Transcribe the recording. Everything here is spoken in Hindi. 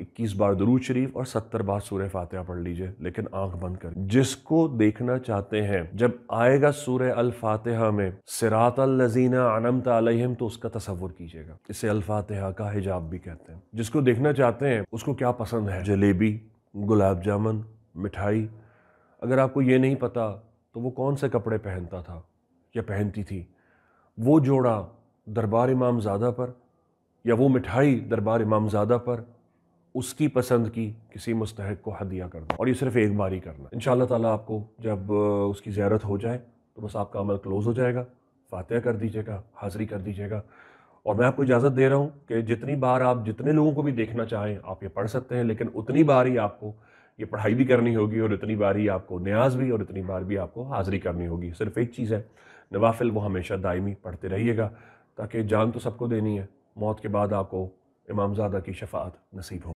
इक्कीस बार दरूद शरीफ और सत्तर बार सूर्य फातिहा पढ़ लीजिए लेकिन आंख बंद कर जिसको देखना चाहते हैं जब आएगा सूर्य अल फातिहा में सिरात लजीना अनम तलम तो उसका तस्वुर कीजिएगा इसे अल फातिहा का हिजाब भी कहते हैं जिसको देखना चाहते हैं उसको क्या पसंद है जलेबी गुलाब जामुन मिठाई अगर आपको ये नहीं पता तो वो कौन से कपड़े पहनता था या पहनती थी वो जोड़ा दरबार इमामजादा पर या वो मिठाई दरबार इमामजादा पर उसकी पसंद की किसी मुस्तक को हदिया करना और ये सिर्फ एक बार ही करना इन ताला आपको जब उसकी ज्यारत हो जाए तो बस आपका अमल क्लोज़ हो जाएगा फातह कर दीजिएगा हाज़िरी कर दीजिएगा और मैं आपको इजाज़त दे रहा हूँ कि जितनी बार आप जितने लोगों को भी देखना चाहें आप ये पढ़ सकते हैं लेकिन उतनी बार ही आपको ये पढ़ाई भी करनी होगी और इतनी बार ही आपको न्याज भी और इतनी बार भी आपको हाज़िरी करनी होगी सिर्फ एक चीज़ है नवाफिल वो हमेशा दायमी पढ़ते रहिएगा ताकि जान तो सबको देनी है मौत के बाद आपको इमामजादा की शफात नसीब हो